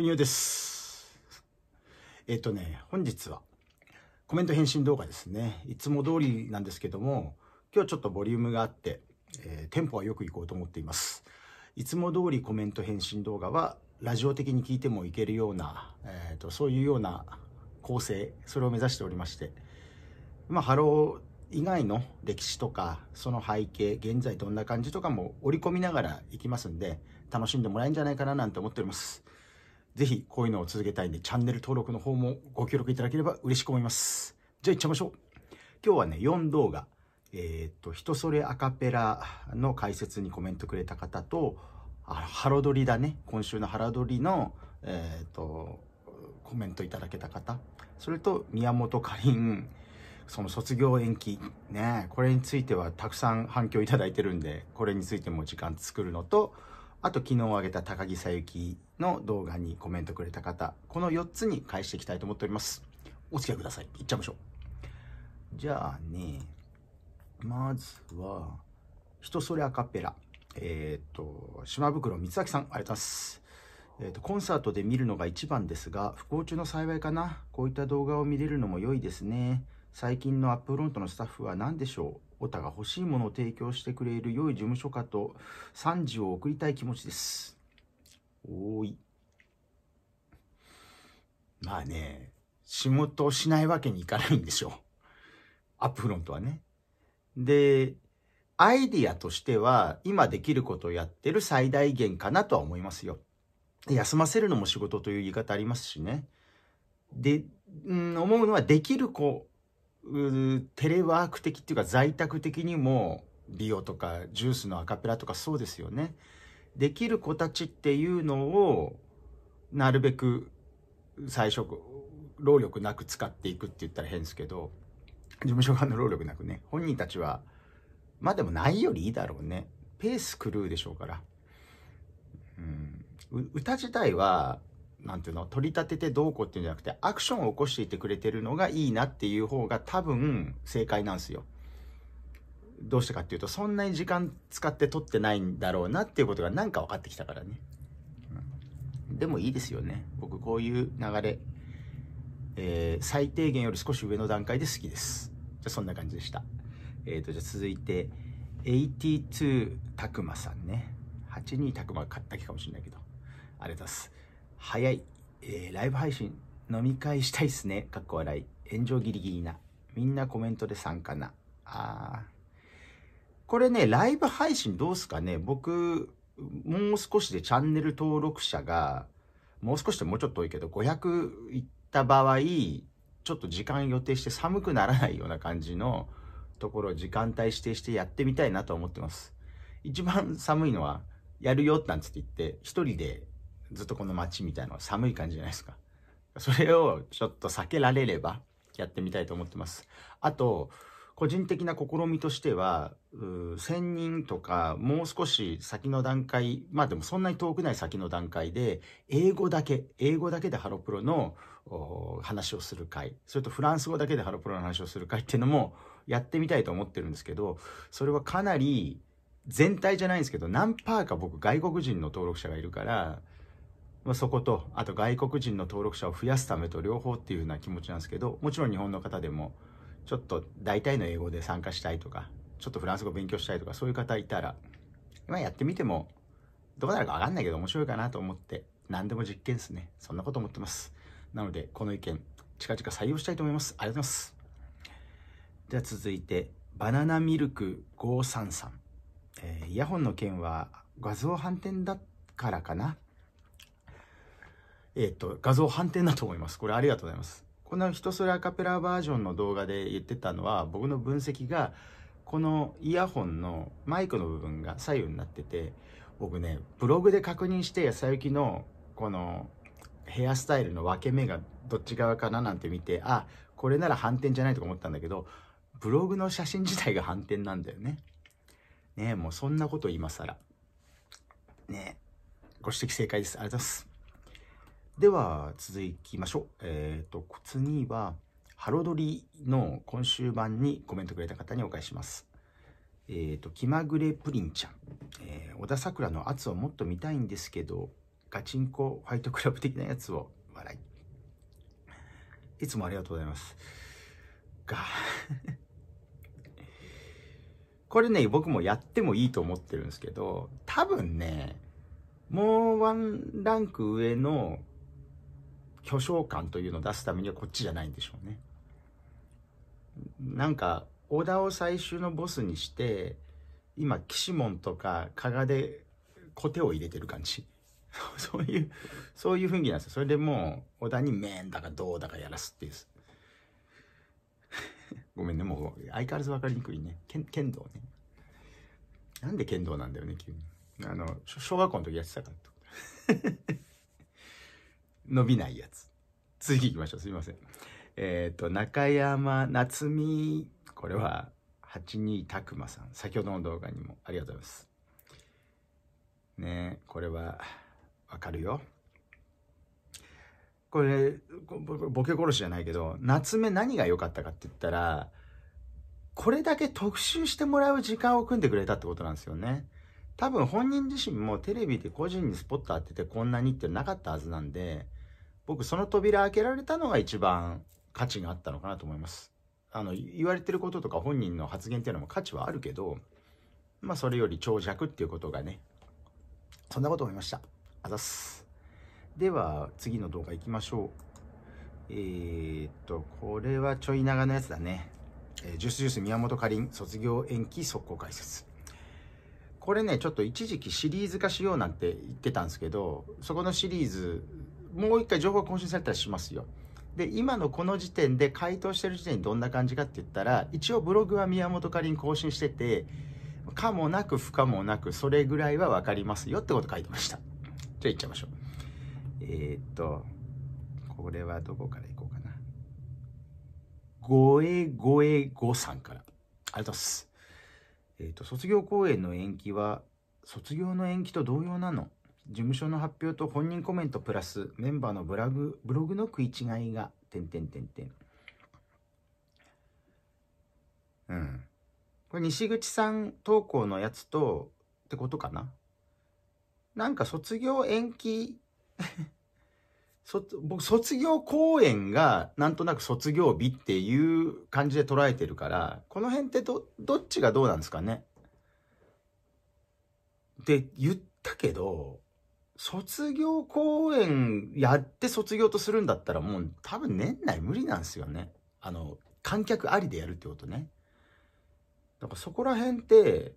ふにゅうです。えっ、ー、とね、本日はコメント返信動画ですね。いつも通りなんですけども、今日ちょっとボリュームがあって、えー、テンポはよくいこうと思っています。いつも通りコメント返信動画は、ラジオ的に聞いてもいけるような、えーと、そういうような構成、それを目指しておりまして、まあ、ハロー以外の歴史とか、その背景、現在どんな感じとかも織り込みながらいきますんで、楽しんでもらえるんじゃないかななんて思っております。ぜひこういうのを続けたいんで、チャンネル登録の方もご協力いただければ嬉しく思います。じゃあ行っちゃいましょう。今日はね、4動画。えー、っと、人それアカペラの解説にコメントくれた方と、あハロドリだね。今週のハロドリの、えー、っと、コメントいただけた方。それと、宮本かりん、その卒業延期。ね、これについてはたくさん反響いただいてるんで、これについても時間作るのと、あと昨日あげた高木さゆきの動画にコメントくれた方、この4つに返していきたいと思っております。お付き合いください。いっちゃいましょう。じゃあね、まずは、人それアカペラ。えっ、と、島袋光明さん、ありがとうございます。えっと、とコンサートで見るのが一番ですが不幸中の幸いかなこういった動画を見れるのも良いですね最近のアップフロントのスタッフは何でしょうオタが欲しいものを提供してくれる良い事務所かと賛辞を送りたい気持ちです多い。まあね、仕事をしないわけにいかないんでしょう。アップフロントはね。で、アイディアとしては、今できることをやってる最大限かなとは思いますよ。休ませるのも仕事という言い方ありますしね。で、うん、思うのはできる子、テレワーク的っていうか在宅的にも、美容とかジュースのアカペラとかそうですよね。できる子たちっていうのをなるべく最初労力なく使っていくって言ったら変ですけど事務所側の労力なくね本人たちはまあでもないよりいいだろうねペース狂うでしょうから、うん、歌自体は何ていうの取り立ててどうこうっていうんじゃなくてアクションを起こしていてくれてるのがいいなっていう方が多分正解なんですよ。どうしてかっていうとそんなに時間使って撮ってないんだろうなっていうことが何か分かってきたからね、うん、でもいいですよね僕こういう流れ、えー、最低限より少し上の段階で好きですじゃそんな感じでしたえっ、ー、とじゃ続いて82たくまさんね82たくま買った気かもしれないけどありがとうございます早い、えー、ライブ配信飲み会したいっすねかっこ笑い炎上ギリギリなみんなコメントで参加なあーこれね、ライブ配信どうすかね僕、もう少しでチャンネル登録者が、もう少しでもうちょっと多いけど、500いった場合、ちょっと時間予定して寒くならないような感じのところを時間帯指定してやってみたいなと思ってます。一番寒いのは、やるよなんつって言って、一人でずっとこの街みたいなのは寒い感じじゃないですか。それをちょっと避けられればやってみたいと思ってます。あと、個人的な試みとしては、1000人とか、もう少し先の段階、まあでもそんなに遠くない先の段階で、英語だけ、英語だけでハロプロの話をする会、それとフランス語だけでハロプロの話をする会っていうのもやってみたいと思ってるんですけど、それはかなり、全体じゃないんですけど、何パーか僕外国人の登録者がいるから、まあ、そこと、あと外国人の登録者を増やすためと両方っていうふうな気持ちなんですけど、もちろん日本の方でも、ちょっと大体の英語で参加したいとか、ちょっとフランス語勉強したいとか、そういう方いたら、今やってみても、どうなるかわかんないけど面白いかなと思って、何でも実験ですね。そんなこと思ってます。なので、この意見、近々採用したいと思います。ありがとうございます。では続いて、バナナミルク533。えー、イヤホンの件は画像反転だからかな。えっ、と、画像反転だと思います。これありがとうございます。この一とそれアカペラバージョンの動画で言ってたのは僕の分析がこのイヤホンのマイクの部分が左右になってて僕ねブログで確認してさゆきのこのヘアスタイルの分け目がどっち側かななんて見てあこれなら反転じゃないとか思ったんだけどブログの写真自体が反転なんだよねねもうそんなこと今更ねご指摘正解ですありがとうございますでは続きましょう。えっ、ー、と、次は、ハロドリの今週版にコメントくれた方にお返します。えっ、ー、と、気まぐれプリンちゃん。えー、小田桜の圧をもっと見たいんですけど、ガチンコファイトクラブ的なやつを笑い。いつもありがとうございます。が これね、僕もやってもいいと思ってるんですけど、多分ね、もうワンランク上の巨匠感というのを出すためにはこっちじゃないんでしょうね。なんか小田を最終のボスにして今岸門とか加賀でコテを入れてる感じ そういうそういう雰囲気なんですよそれでもう小田に「メン」だか「どう」だかやらすっていう ごめんねもう相変わらず分かりにくいね剣剣道ねなんで剣道なんだよね急にあの小学校の時やってたからって伸びないやつ。次行きましょう。すみません。えっ、ー、と、中山夏美。これは、八二拓磨さん。先ほどの動画にもありがとうございます。ねこれは、わかるよ。これ、ボケ殺しじゃないけど、夏目何が良かったかって言ったら、これだけ特集してもらう時間を組んでくれたってことなんですよね。多分本人自身もテレビで個人にスポット当ててこんなにってなかったはずなんで、僕その扉開けられたのが一番価値があったのかなと思います。あの、言われてることとか本人の発言っていうのも価値はあるけど、まあそれより長尺っていうことがね、そんなこと思いました。あざす。では、次の動画行きましょう。えー、っと、これはちょい長のやつだね。えー、ジュースジュース宮本かりん卒業延期速攻解説。これね、ちょっと一時期シリーズ化しようなんて言ってたんですけど、そこのシリーズもう一回情報が更新されたりしますよ。で、今のこの時点で回答してる時点にどんな感じかって言ったら、一応ブログは宮本かりん更新してて、かもなく不可もなく、それぐらいは分かりますよってこと書いてました。じゃあいっちゃいましょう。えー、っと、これはどこからいこうかな。ごえごえごさんから。ありがとうございます。えー、っと、卒業公演の延期は、卒業の延期と同様なの事務所の発表と本人コメントプラスメンバーのブラグブログの食い違いが、点点点点。うん。これ西口さん投稿のやつと、ってことかななんか卒業延期 僕、卒業公演が、なんとなく卒業日っていう感じで捉えてるから、この辺ってど、どっちがどうなんですかねって言ったけど、卒業公演やって卒業とするんだったらもう多分年内無理なんですよね。あの、観客ありでやるってことね。だからそこら辺って、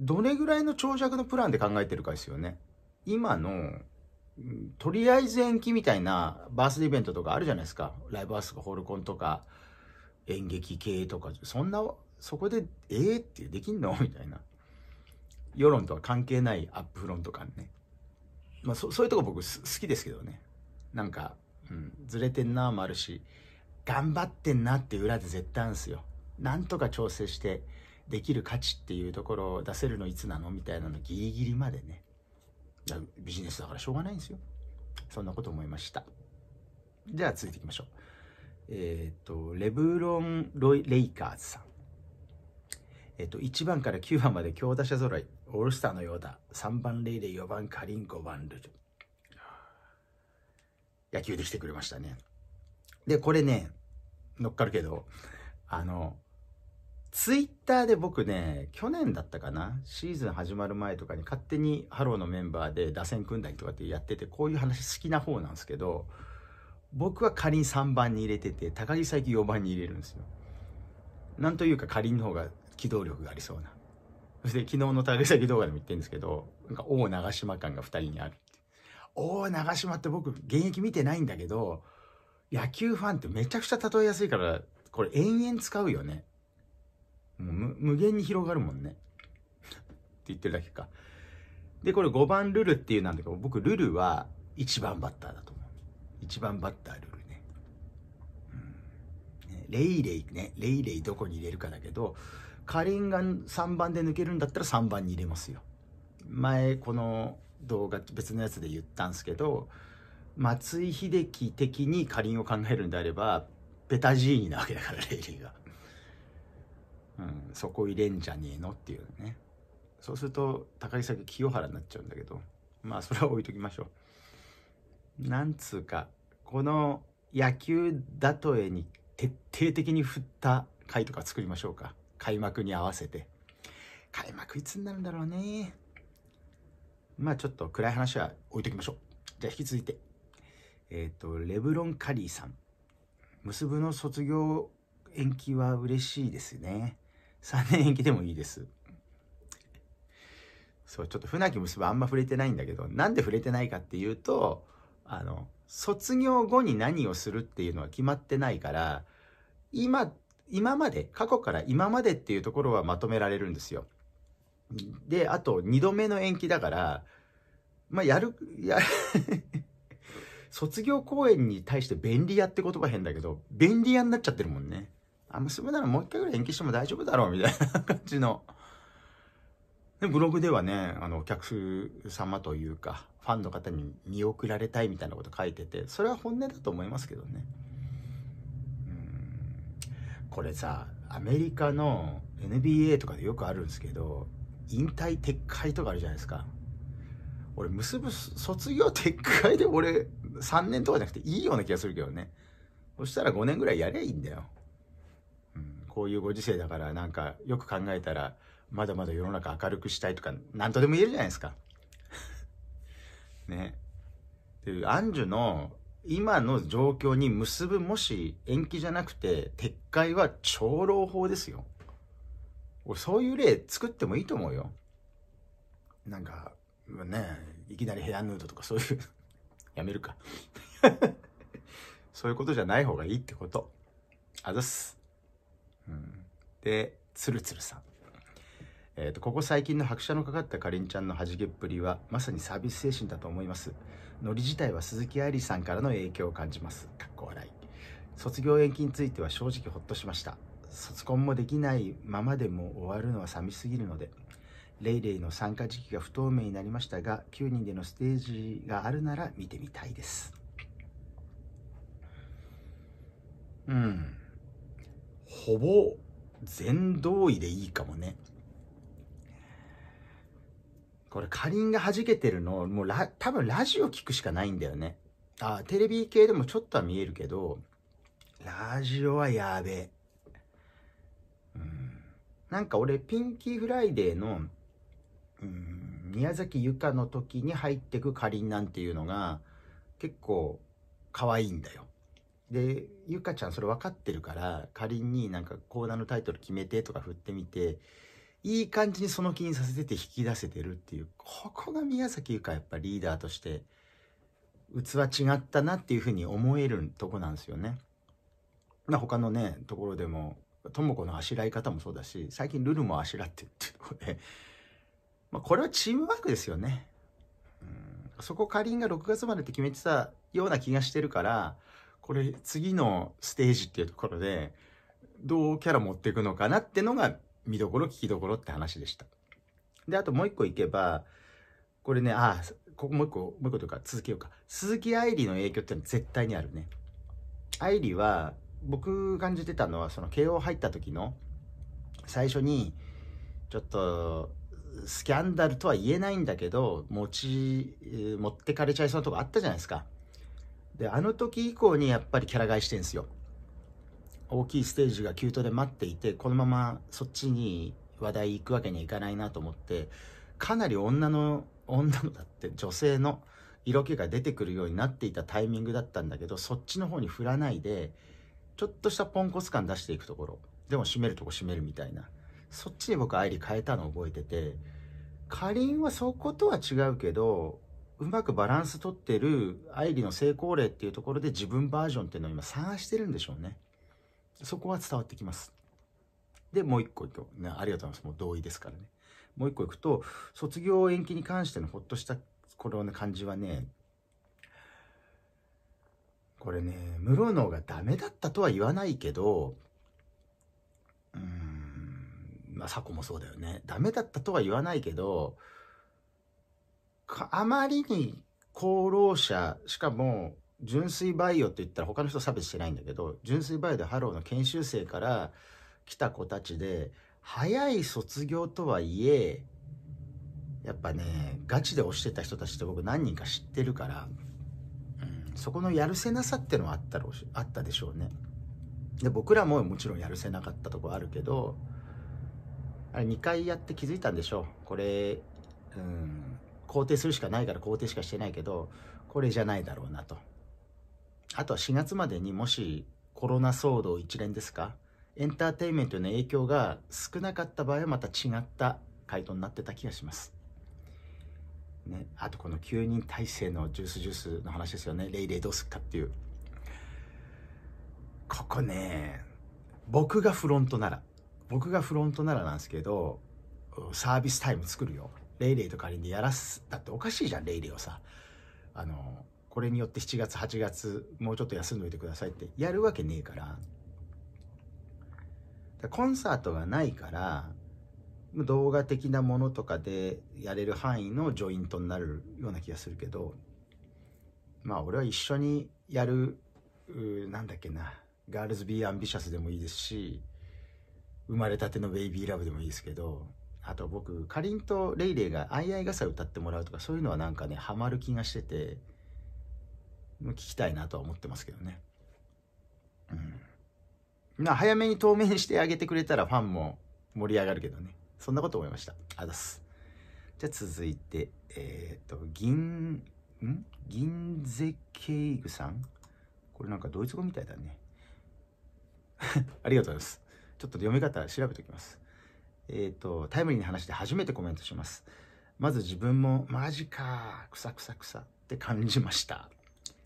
どれぐらいの長尺のプランで考えてるかですよね。今の、とりあえず延期みたいなバースデーイベントとかあるじゃないですか。ライブハウスとかホールコンとか、演劇系とか、そんな、そこで、ええー、ってできんのみたいな。世論とは関係ないアップフロント感ね。まあ、そそういうとこ僕好きですけどねなんか、うん、ずれてんなもあるし頑張ってんなって裏で絶対あるんですよなんとか調整してできる価値っていうところを出せるのいつなのみたいなのギリギリまでねビジネスだからしょうがないんですよそんなこと思いましたじゃあ続いていきましょうえっ、ー、とレブロン・ロイレイカーズさんえっ、ー、と1番から9番まで強打者揃いオールスターのようだ。3番レイで4番カリン、5番ルル。野球で来てくれましたね。で、これね、乗っかるけど、あの、ツイッターで僕ね、去年だったかな、シーズン始まる前とかに勝手にハローのメンバーで打線組んだりとかってやってて、こういう話好きな方なんですけど、僕は仮に3番に入れてて、高木最近4番に入れるんですよ。なんというか仮の方が機動力がありそうな。そして昨日の旅先動画でも言ってるんですけど、なんか王長島感が2人にある。王長島って僕現役見てないんだけど、野球ファンってめちゃくちゃ例えやすいから、これ延々使うよね。もう無限に広がるもんね。って言ってるだけか。で、これ5番ルルっていうなんだけど、僕ルルは1番バッターだと思う。1番バッタールルね。うん、ねレイレイね、レイレイどこに入れるかだけど、かりんが3番で抜けるんだったら3番に入れますよ。前この動画別のやつで言ったんですけど松井秀喜的にかりんを考えるんであればベタジーニなわけだからレイリーが、うん、そこ入れんじゃねえのっていうねそうすると高木作清原になっちゃうんだけどまあそれは置いときましょうなんつうかこの野球だとえに徹底的に振った回とか作りましょうか。開幕に合わせて。開幕いつになるんだろうね。まあちょっと暗い話は置いときましょう。じゃあ引き続いて。えっ、ー、と、レブロン・カリーさん。結ぶの卒業延期は嬉しいですね。3年延期でもいいです。そう、ちょっと船木結ぶあんま触れてないんだけど、なんで触れてないかっていうと、あの、卒業後に何をするっていうのは決まってないから、今今まで、過去から今までっていうところはまとめられるんですよ。で、あと2度目の延期だから、まあ、やる、や 卒業公演に対して便利屋って言葉変だけど、便利屋になっちゃってるもんね。あ、結ぶならもう一回ぐらい延期しても大丈夫だろうみたいな感じの。で、ブログではね、あの、お客様というか、ファンの方に見送られたいみたいなこと書いてて、それは本音だと思いますけどね。これさアメリカの NBA とかでよくあるんですけど引退撤回とかあるじゃないですか俺結ぶ卒業撤回で俺3年とかじゃなくていいような気がするけどねそしたら5年ぐらいやりゃいいんだよ、うん、こういうご時世だからなんかよく考えたらまだまだ世の中明るくしたいとか何とでも言えるじゃないですか ねでアンジュの今の状況に結ぶもし延期じゃなくて撤回は長老法ですよ俺そういう例作ってもいいと思うよなんかねいきなりヘアヌードとかそういう やめるか そういうことじゃない方がいいってことあざっす、うん、でつるつるさんえーと、ここ最近の拍車のかかったかりんちゃんのはじけっぷりはまさにサービス精神だと思いますノリ自体は鈴木愛理さんからの影響を感じます。かっこ笑い。卒業延期については正直ほっとしました。卒婚もできないままでも終わるのは寂しすぎるので、レイレイの参加時期が不透明になりましたが、9人でのステージがあるなら見てみたいです。うん。ほぼ全同意でいいかもね。これ、かりんが弾けてるの、もうラ、多分ラジオ聞くしかないんだよね。あ、テレビ系でもちょっとは見えるけど、ラジオはやべえ。うん。なんか俺、ピンキーフライデーの、うん、宮崎由香の時に入ってくかりんなんていうのが、結構、可愛いんだよ。で、ゆかちゃんそれ分かってるから、かりんになんかコーナーのタイトル決めてとか振ってみて、いい感じにその気にさせてて引き出せてるっていう、ここが宮崎ゆかやっぱリーダーとして、器違ったなっていうふうに思えるとこなんですよね。まあ他のね、ところでも、とも子のあしらい方もそうだし、最近ルルもあしらってるっていうとこで、まあこれはチームワークですよね。うんそこかりんが6月までって決めてたような気がしてるから、これ次のステージっていうところで、どうキャラ持っていくのかなってのが見どころ、聞きどころって話でした。で、あともう一個いけば、これね、ああ、ここもう一個、もう一個というか、続けようか。鈴木愛理の影響ってのは絶対にあるね。愛理は、僕感じてたのは、その慶応入った時の、最初に、ちょっと、スキャンダルとは言えないんだけど、持ち、持ってかれちゃいそうなとこあったじゃないですか。で、あの時以降にやっぱりキャラ買いしてんすよ。大きいステージが急騰で待っていてこのままそっちに話題行くわけにはいかないなと思ってかなり女の女のだって女性の色気が出てくるようになっていたタイミングだったんだけどそっちの方に振らないでちょっとしたポンコツ感出していくところでも締めるとこ締めるみたいなそっちに僕愛理変えたの覚えててかりんはそことは違うけどうまくバランス取ってる愛理の成功例っていうところで自分バージョンっていうのを今探してるんでしょうね。そこは伝わってきます。で、もう一個と、ね、ありがとうございます。もう同意ですからね。もう一個いくと、卒業延期に関してのほっとした、これをね、感じはね、これね、室野がダメだったとは言わないけど、うん、まあ、サコもそうだよね。ダメだったとは言わないけど、あまりに功労者、しかも、純粋バイオって言ったら他の人差別してないんだけど、純粋バイオでハローの研修生から来た子たちで、早い卒業とはいえ、やっぱね、ガチで押してた人たちって僕何人か知ってるから、うん、そこのやるせなさってのはあったろうし、あったでしょうね。で、僕らももちろんやるせなかったとこあるけど、あれ2回やって気づいたんでしょう。これ、うん、肯定するしかないから肯定しかしてないけど、これじゃないだろうなと。あとは4月までにもしコロナ騒動一連ですか、エンターテインメントへの影響が少なかった場合はまた違った回答になってた気がします。ね、あとこの9人体制のジュースジュースの話ですよね。レイレイどうすっかっていう。ここね、僕がフロントなら、僕がフロントならなんですけど、サービスタイム作るよ。レイレイとかにやらす、だっておかしいじゃん、レイレイをさ。あの、これによって7月8月もうちょっと休んどいてくださいってやるわけねえからコンサートがないから動画的なものとかでやれる範囲のジョイントになるような気がするけどまあ俺は一緒にやるなんだっけなガールズ・ビー・アンビシャスでもいいですし生まれたてのベイビー・ラブでもいいですけどあと僕かりんとレイレイが「あいい傘」歌ってもらうとかそういうのはなんかねハマる気がしてて聞きたいなとは思ってますけどね。うん。な、早めに透明にしてあげてくれたらファンも盛り上がるけどね。そんなこと思いました。あざす。じゃあ続いて、えっ、ー、と、銀、ん銀ゼケイグさんこれなんかドイツ語みたいだね。ありがとうございます。ちょっと読み方調べておきます。えっ、ー、と、タイムリーな話で初めてコメントします。まず自分も、マジか、くさくさくさって感じました。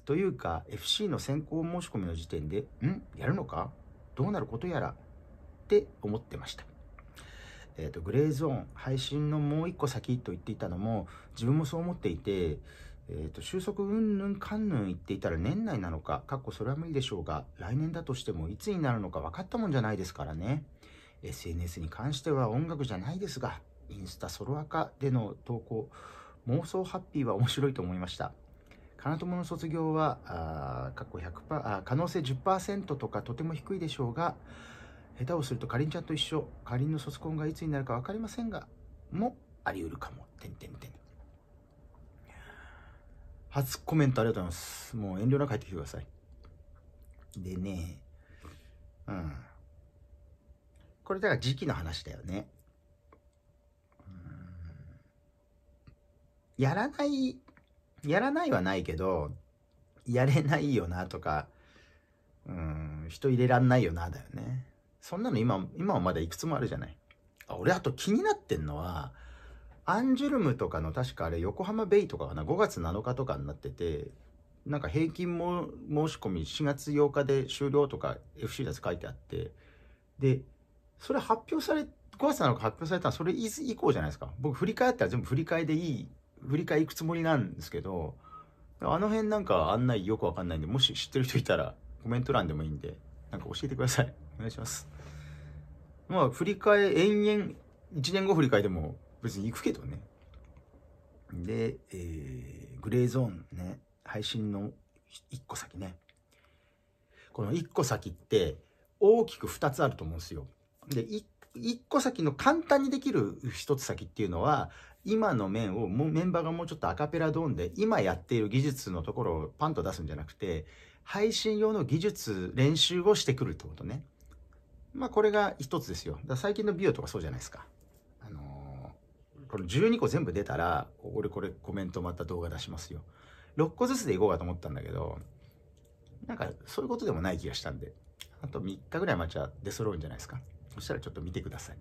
というか FC の先行申し込みの時点でんやるのかどうなることやらって思ってました、えーと、グレーゾーン配信のもう一個先と言っていたのも自分もそう思っていて、えーと、と収束うんぬんかんぬん言っていたら年内なのかかっこそれは無理でしょうが来年だとしてもいつになるのか分かったもんじゃないですからね SNS に関しては音楽じゃないですがインスタソロアカでの投稿妄想ハッピーは面白いと思いました金友の卒業はあ過去100%あ可能性10%とかとても低いでしょうが下手をするとかりんちゃんと一緒かりんの卒婚がいつになるか分かりませんがもあり得るかも。てんてんてん初コメントありがとうございます。もう遠慮なく入ってきてください。でね、うん。これだから時期の話だよね。やらないやらないはないけど、やれないよなとか、うん、人入れらんないよなだよね。そんなの今、今はまだいくつもあるじゃない。あ、俺あと気になってんのは、アンジュルムとかの確かあれ横浜ベイとかかな、5月7日とかになってて、なんか平均も申し込み4月8日で終了とか FC だとつ書いてあって、で、それ発表され、5月7日発表されたのはそれ以降じゃないですか。僕振り返ったら全部振り返りでいい振り返行くつもりなんですけど、あの辺なんか案内よくわかんないんで、もし知ってる人いたらコメント欄でもいいんで、なんか教えてください。お願いします。まあ、振り替え、延々、1年後振り返っても別に行くけどね。で、えー、グレーゾーンね、配信の1個先ね。この1個先って大きく2つあると思うんですよ。で、1個先の簡単にできる1つ先っていうのは、今の面をもうメンバーがもうちょっとアカペラドーンで今やっている技術のところをパンと出すんじゃなくて配信用の技術練習をしてくるってことねまあこれが一つですよだ最近のビオとかそうじゃないですかあのー、この12個全部出たら俺これコメントまた動画出しますよ6個ずつでいこうかと思ったんだけどなんかそういうことでもない気がしたんであと3日ぐらい待ちは出揃うんじゃないですかそしたらちょっと見てください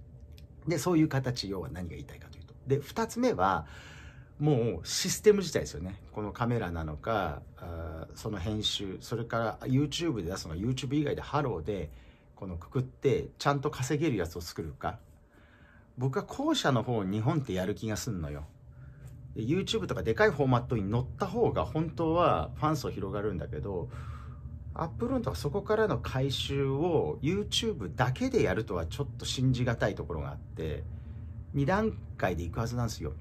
でそういう形要は何が言いたいかとで2つ目はもうシステム自体ですよねこのカメラなのかその編集それから YouTube で出すのが YouTube 以外でハローでこのくくってちゃんと稼げるやつを作るか僕は後者の方日本ってやる気がすんのよ YouTube とかでかいフォーマットに乗った方が本当はファン層広がるんだけどアップルーとかそこからの回収を YouTube だけでやるとはちょっと信じがたいところがあって2段階で行くはずなんですよ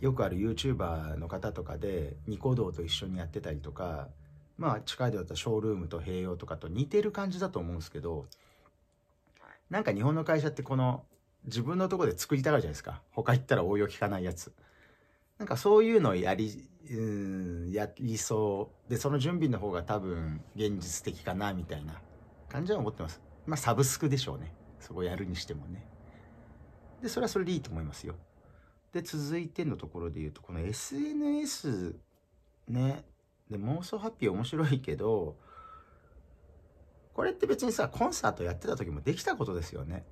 よくある YouTuber の方とかでニコ動と一緒にやってたりとかまあ近いでだったらショールームと併用とかと似てる感じだと思うんですけどなんか日本の会社ってこの自分のとこで作りたがるじゃないですか他行ったら応用聞かないやつなんかそういうのをやりうんやりそうでその準備の方が多分現実的かなみたいな感じは思ってますまあサブスクでしょうねそこやるにしてもねで、それはそれでいいと思いますよ。で、続いてのところで言うと、この SNS ね、で、妄想ハッピー面白いけど、これって別にさ、コンサートやってた時もできたことですよね。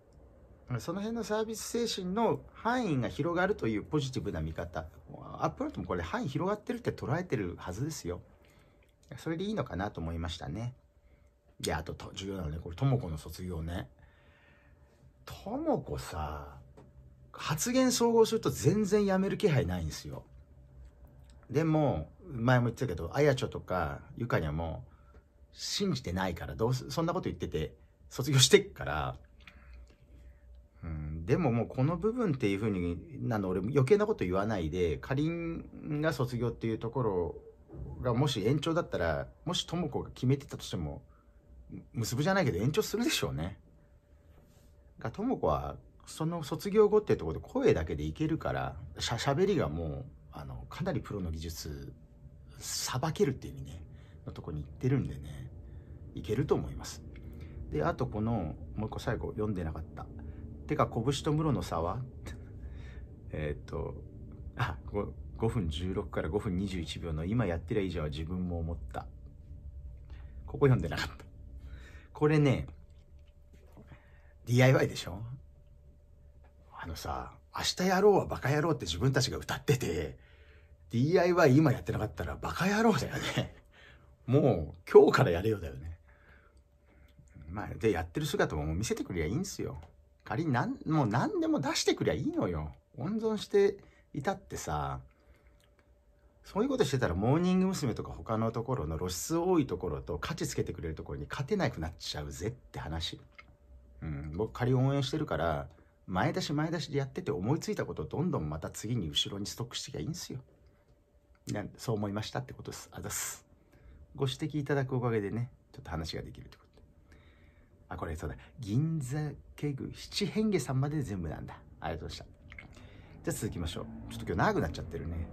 その辺のサービス精神の範囲が広がるというポジティブな見方。アップロードもこれ範囲広がってるって捉えてるはずですよ。それでいいのかなと思いましたね。で、あと、重要なのね、これ、ともこの卒業ね。ともこさ、発言総合すると全然やめる気配ないんですよ。でも、前も言ってたけど、あやちょとかゆかにゃも、信じてないから、どうそんなこと言ってて、卒業してっから、うん、でももうこの部分っていうふうになの俺余計なこと言わないでかりんが卒業っていうところがもし延長だったらもしとも子が決めてたとしても結ぶじゃないけど延長するでしょうね。がとも子はその卒業後ってとこで声だけでいけるからしゃしゃべりがもうあのかなりプロの技術さばけるっていう意味ねのとこに行ってるんでねいけると思いますであとこのもう一個最後読んでなかった「てか拳と室の差は? 」えっとあ 5, 5分16から5分21秒の「今やってりゃいいじゃん」は自分も思ったここ読んでなかったこれね DIY でしょあのさ、明日やろうはバカ野郎って自分たちが歌ってて、DIY 今やってなかったらバカ野郎だよね。もう今日からやれよだよね。まあ、で、やってる姿ももう見せてくりゃいいんすよ。仮に何もう何でも出してくりゃいいのよ。温存していたってさ、そういうことしてたらモーニング娘。とか他のところの露出多いところと価値つけてくれるところに勝てなくなっちゃうぜって話。うん、僕仮応援してるから、前出し前出しでやってて思いついたことをどんどんまた次に後ろにストックしてきゃいいんですよ。なんそう思いましたってことです。あざす。ご指摘いただくおかげでね、ちょっと話ができるってことで。あ、これそうだ。銀座家具七変化さんまで全部なんだ。ありがとうございました。じゃあ続きましょう。ちょっと今日長くなっちゃってるね。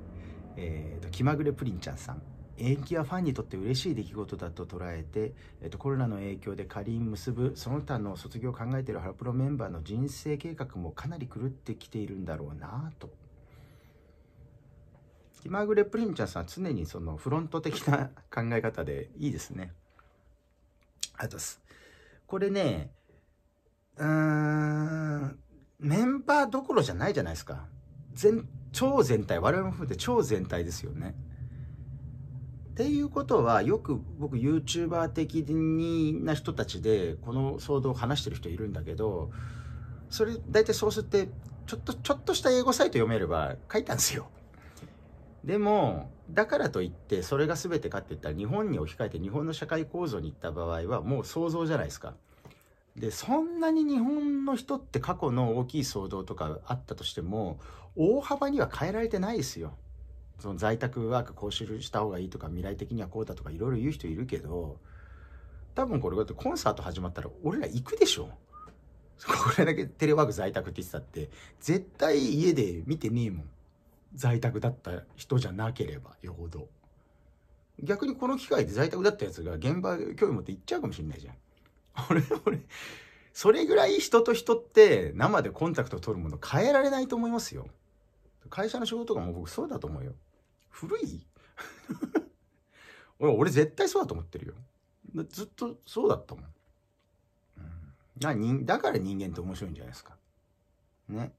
えっ、ー、と、気まぐれプリンちゃんさん。延期はファンにとって嬉しい出来事だと捉えて、えっと、コロナの影響で仮に結ぶその他の卒業を考えているハロプロメンバーの人生計画もかなり狂ってきているんだろうなと。気まぐれプリンちゃんさん常にそのフロント的な考え方でいいですね。あとす。これね、うーん、メンバーどころじゃないじゃないですか。全、超全体、我々も含めて超全体ですよね。ていうことはよく僕 YouTuber 的にな人たちでこの騒動を話してる人いるんだけどそれ大体ソースってちょっとちょっとした英語サイト読めれば書いたんですよ。でもだからといってそれが全てかって言ったら日本に置き換えて日本の社会構造に行った場合はもう想像じゃないですか。でそんなに日本の人って過去の大きい騒動とかあったとしても大幅には変えられてないですよ。その在宅ワークこうした方がいいとか未来的にはこうだとかいろいろ言う人いるけど多分これだってコンサート始まったら俺ら行くでしょ これだけテレワーク在宅って言ってたって絶対家で見てねえもん在宅だった人じゃなければよほど逆にこの機会で在宅だったやつが現場興味持って行っちゃうかもしれないじゃん 俺俺それぐらい人と人って生でコンタクトを取るもの変えられないと思いますよ会社の仕事とかも僕そうだと思うよ古い 俺俺絶対そうだと思ってるよ。ずっとそうだったもん。うん、だから人間って面白いんじゃないですか。ね。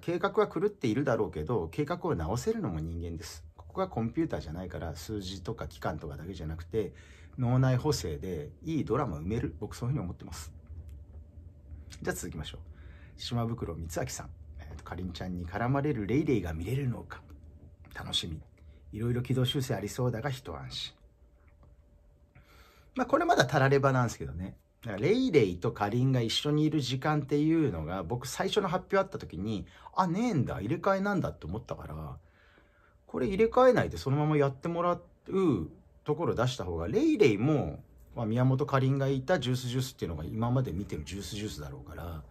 計画は狂っているだろうけど、計画を直せるのも人間です。ここがコンピューターじゃないから、数字とか期間とかだけじゃなくて、脳内補正でいいドラマ埋める。僕そういうふうに思ってます。じゃあ続きましょう。島袋光明さん。えー、かりんちゃんに絡まれるレイレイが見れるのか。楽しみ。いろいろ軌道修正ありそうだが一安心。まあこれまだタラレバなんですけどね。だからレイレイとかりんが一緒にいる時間っていうのが僕最初の発表あった時に、あ、ねえんだ、入れ替えなんだって思ったから、これ入れ替えないでそのままやってもらうところ出した方が、レイレイも、まあ、宮本かりんがいたジュースジュースっていうのが今まで見てるジュースジュースだろうから、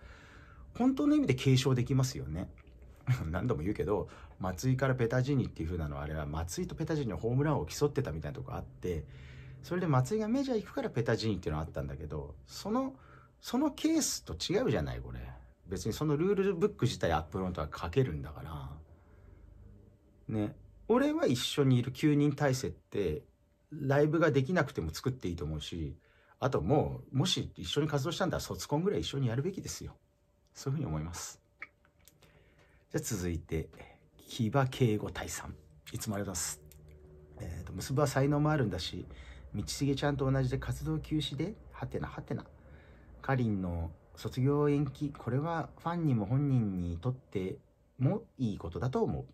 本当の意味で継承できますよね。何度も言うけど、松井からペタジーニっていう風なのはあれは松井とペタジーニのホームランを競ってたみたいなとこあってそれで松井がメジャー行くからペタジーニっていうのあったんだけどそのそのケースと違うじゃないこれ別にそのルールブック自体アップロントは書けるんだからね俺は一緒にいる9人体制ってライブができなくても作っていいと思うしあともうもし一緒に活動したんだら卒コンぐらい一緒にやるべきですよそういうふうに思いますじゃあ続いて木場敬吾大さんいつもありがとうございます、えーと、結ぶは才能もあるんだし道重ちゃんと同じで活動休止ではてなはてなかりんの卒業延期これはファンにも本人にとってもいいことだと思う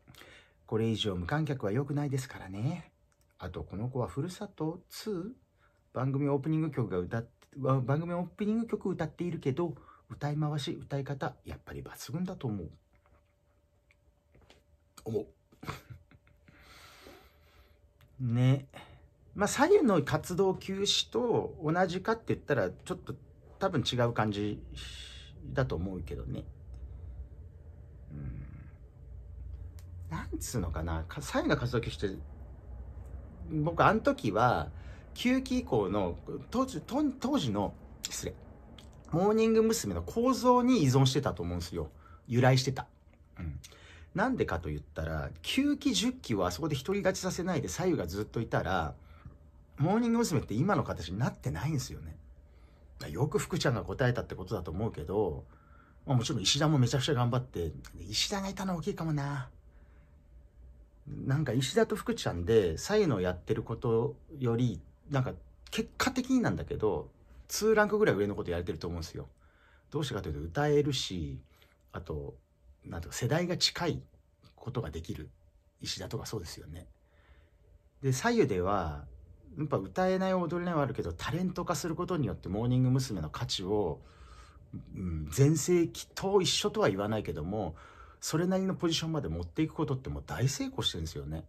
これ以上無観客は良くないですからねあとこの子はふるさと 2? 番組オープニング曲が歌って番組オープニング曲歌っているけど歌い回し歌い方やっぱり抜群だと思う思うねまあ左右の活動休止と同じかって言ったらちょっと多分違う感じだと思うけどねうんなんつうのかな左右の活動休止って僕あの時は休期以降の当時当時の失礼モーニング娘。の構造に依存してたと思うんですよ由来してた、うん、なんでかと言ったら、9期、10期はそこで独り勝ちさせないで左右がずっといたら、モーニング娘。って今の形になってないんですよね。よく福ちゃんが答えたってことだと思うけど、まあ、もちろん石田もめちゃくちゃ頑張って、石田がいたの大きいかもな。なんか石田と福ちゃんで、才のやってることより、なんか結果的になんだけど、2ランクぐらい上のことやれてると思うんですよ。どうしてかというと歌えるし、あとなんと世代が近いことができる石田とかそうですよね。で左右ではやっぱ歌えない踊れないはあるけどタレント化することによってモーニング娘。の価値を全盛期と一緒とは言わないけどもそれなりのポジションまで持っていくことってもう大成功してるんですよね。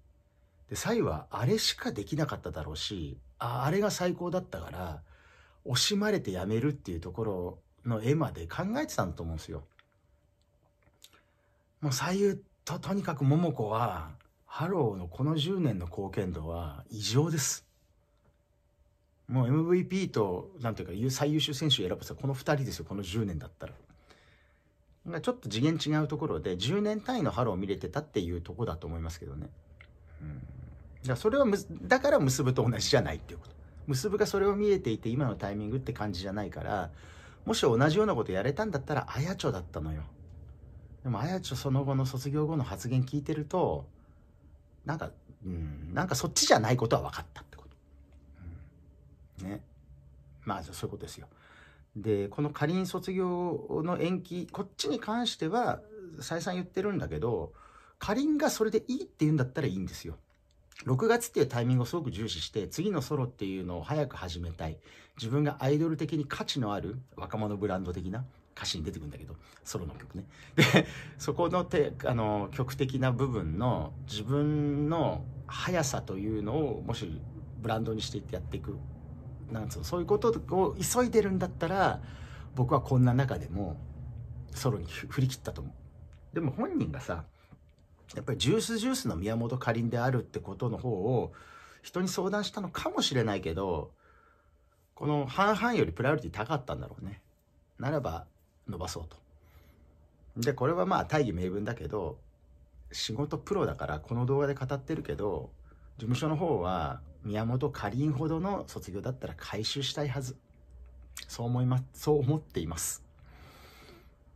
で左右はあれしかできなかっただろうしああれが最高だったから惜しまれてやめるっていうところの絵まで考えてたんだと思うんですよ。もう左右ととにかく桃子は、ハローのこの10年の貢献度は異常です。もう MVP と、なんていうか、最優秀選手を選ぶとこの2人ですよ、この10年だったら。ちょっと次元違うところで、10年単位のハローを見れてたっていうとこだと思いますけどね。うん。じゃそれはむ、だから結ぶと同じじゃないっていうこと。結ぶがそれを見えていて、今のタイミングって感じじゃないから、もし同じようなことやれたんだったら、あやちょだったのよ。でもあやちょその後の卒業後の発言聞いてるとなんかうんなんかそっちじゃないことは分かったってこと、うん、ねまあじゃあそういうことですよでこの仮に卒業の延期こっちに関しては再三言ってるんだけどかりんがそれでいいって言うんだったらいいんですよ6月っていうタイミングをすごく重視して次のソロっていうのを早く始めたい自分がアイドル的に価値のある若者ブランド的な歌詞に出てくるんだけど、ソロの曲ね。で、そこのてあの曲的な部分の自分の速さというのをもしブランドにしていってやっていく。なんつうの、そういうことを急いでるんだったら、僕はこんな中でもソロに振り切ったと思う。でも本人がさ、やっぱりジュースジュースの宮本かりんであるってことの方を人に相談したのかもしれないけど、この半々よりプライオリティ高かったんだろうね。ならば、伸ばそうと。で、これはまあ大義名分だけど、仕事プロだからこの動画で語ってるけど、事務所の方は宮本かりんほどの卒業だったら回収したいはず。そう思います、そう思っています。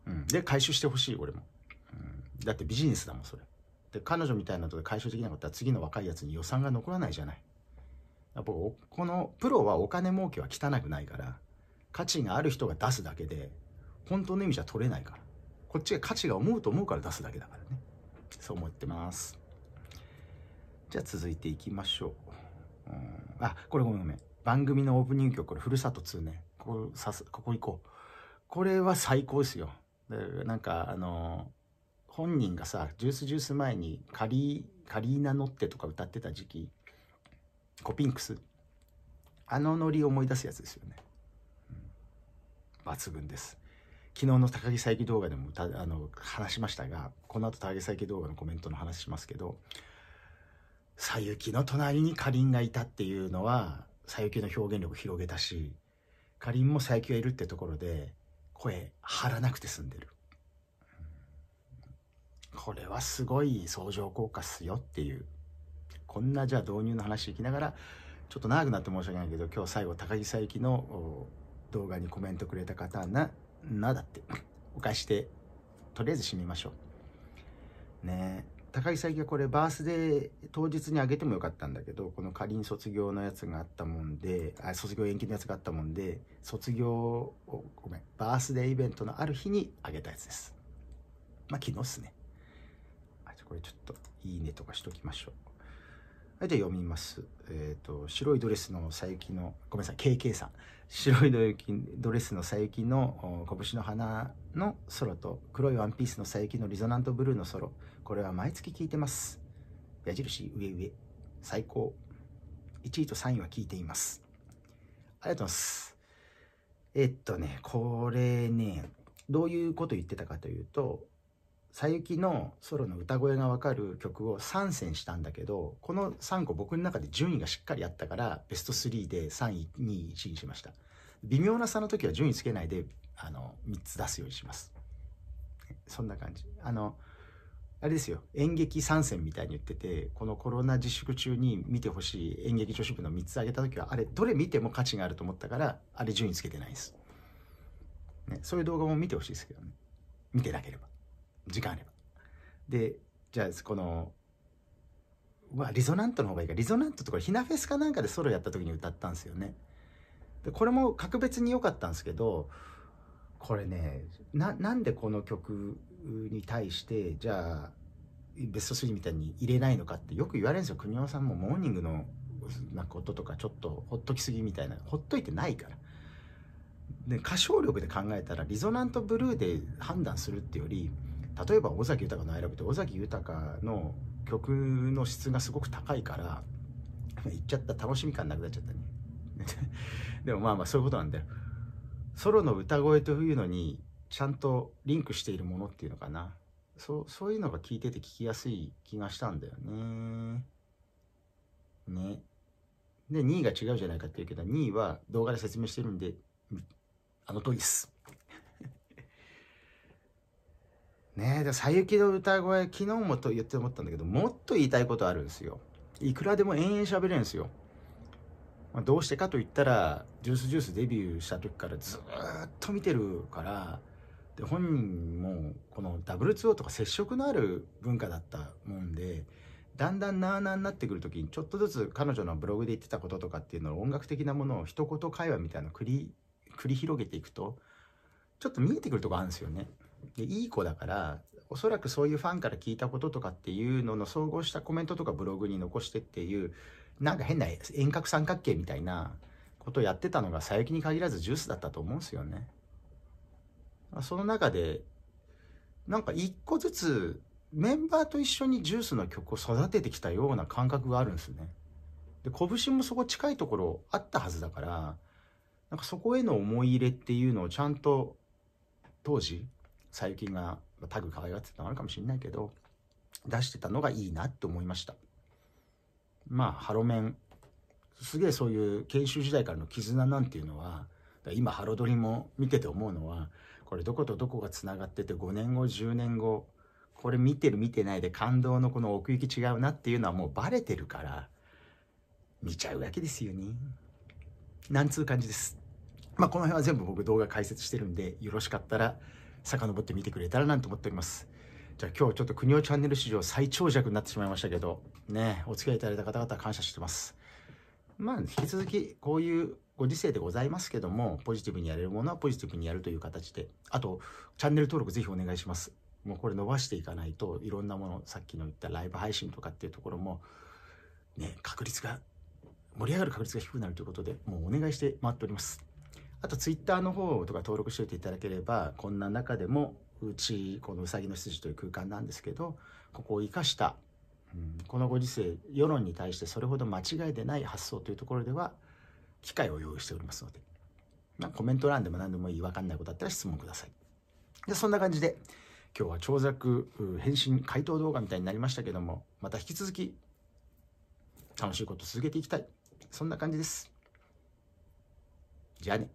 うん、で、回収してほしい、俺も、うん。だってビジネスだもん、それ。で、彼女みたいなので回収できなかったら次の若いやつに予算が残らないじゃない。やっぱこのプロはお金儲けは汚くないから価値がある人が出すだけで本当の意味じゃ取れないからこっちが価値が思うと思うから出すだけだからねそう思ってますじゃあ続いていきましょううんあこれごめんごめん番組のオープニング曲これ「ふるさと2ね」ここさすここ行こうこれは最高ですよでなんかあのー、本人がさジュースジュース前にカリ「カリーナノッテ」とか歌ってた時期コピンクスあのノリを思い出すやつですよね、うん、抜群です昨日の高木佐伯動画でもあの話しましたがこの後高木佐伯動画のコメントの話しますけど小雪の隣にかりんがいたっていうのは小雪の表現力広げたしかりんも小雪がいるってところで声張らなくて済んでる。これはすごい相乗効果っすよっていうこんなじゃあ導入の話いきながらちょっと長くなって申し訳ないけど今日最後高木佐伯の動画にコメントくれた方ななだってお返して、とりあえず死めましょうねえ高木最近はこれバースデー当日にあげてもよかったんだけどこの仮に卒業のやつがあったもんであ卒業延期のやつがあったもんで卒業をごめんバースデーイベントのある日にあげたやつですまあ昨日っすねあこれちょっといいねとかしときましょうはい、じ読みます。えっ、ー、と、白いドレスの佐伯の、ごめんなさい、KK さん。白いドレスの佐伯の拳の花の空と、黒いワンピースの佐伯のリゾナントブルーのソロ。これは毎月聞いてます。矢印上上。最高。1位と3位は聞いています。ありがとうございます。えっとね、これね、どういうこと言ってたかというと、さゆきのソロの歌声がわかる曲を3選したんだけど、この3個僕の中で順位がしっかりあったから、ベスト3で3位、2位、1位にしました。微妙な差の時は順位つけないで、あの、3つ出すようにします。そんな感じ。あの、あれですよ、演劇参戦みたいに言ってて、このコロナ自粛中に見てほしい演劇女子部の3つ挙げた時は、あれ、どれ見ても価値があると思ったから、あれ順位つけてないです。ね、そういう動画も見てほしいですけどね。見てなければ。時間あれば。で、じゃあ、この、まあ、リゾナントの方がいいか。リゾナントってこれ、ひなフェスかなんかでソロやった時に歌ったんですよね。で、これも格別に良かったんですけど、これね、な、なんでこの曲に対して、じゃあ、ベスト3みたいに入れないのかってよく言われるんですよ。国尾さんもモーニングのなこととかちょっとほっときすぎみたいな。ほっといてないから。で歌唱力で考えたらリゾナントブルーで判断するってより例えば尾崎豊の「アイラブ」って尾崎豊の曲の質がすごく高いから言っちゃった楽しみ感なくなっちゃったね でもまあまあそういうことなんだよソロの歌声というのにちゃんとリンクしているものっていうのかなそうそういうのが聞いてて聞きやすい気がしたんだよねねで2位が違うじゃないかっていうけど2位は動画で説明してるんであの通りですねえ、さゆきの歌声、昨日もと言って思ったんだけど、もっと言いたいことあるんですよ。いくらでも延々喋れるんですよ。まあ、どうしてかと言ったら、ジュースジュースデビューした時からずっと見てるから、で、本人もこの W2O とか接触のある文化だったもんで、だんだんなーなーになってくる時に、ちょっとずつ彼女のブログで言ってたこととかっていうのを音楽的なものを一言会話みたいなの繰り、繰り広げていくと、ちょっと見えてくるとこあるんですよね。でいい子だからおそらくそういうファンから聞いたこととかっていうのの総合したコメントとかブログに残してっていうなんか変な遠隔三角形みたいなことをやってたのが佐伯に限らずジュースだったと思うんですよね。その中でなんか一個ずつメンバーと一緒にジュースの曲を育ててきたような感覚があるんですね。で拳もそこ近いところあったはずだからなんかそこへの思い入れっていうのをちゃんと当時最近がタグ可愛がってたのあるかもしれないけど出してたのがいいなって思いましたまあハロメンすげえそういう研修時代からの絆なんていうのは今ハロドリも見てて思うのはこれどことどこがつながってて5年後10年後これ見てる見てないで感動のこの奥行き違うなっていうのはもうバレてるから見ちゃうわけですよね。なんつう感じです。まあこの辺は全部僕動画解説してるんでよろしかったら遡ってみてくれたらなと思っております。じゃあ今日ちょっと国をチャンネル史上最長尺になってしまいましたけど、ね、お付き合いいただいた方々感謝してます。まあ、引き続きこういうご時世でございますけども、ポジティブにやれるものはポジティブにやるという形で、あと、チャンネル登録ぜひお願いします。もうこれ伸ばしていかないといろんなもの、さっきの言ったライブ配信とかっていうところも、ね、確率が、盛り上がる確率が低くなるということで、もうお願いして待っております。あとツイッターの方とか登録しておいていただければこんな中でもうちこのうさぎの羊という空間なんですけどここを生かした、うん、このご時世世論に対してそれほど間違いでない発想というところでは機会を用意しておりますので、まあ、コメント欄でも何でもいいわかんないことあったら質問ください。でそんな感じで今日は長尺返信回答動画みたいになりましたけどもまた引き続き楽しいこと続けていきたいそんな感じですじゃあね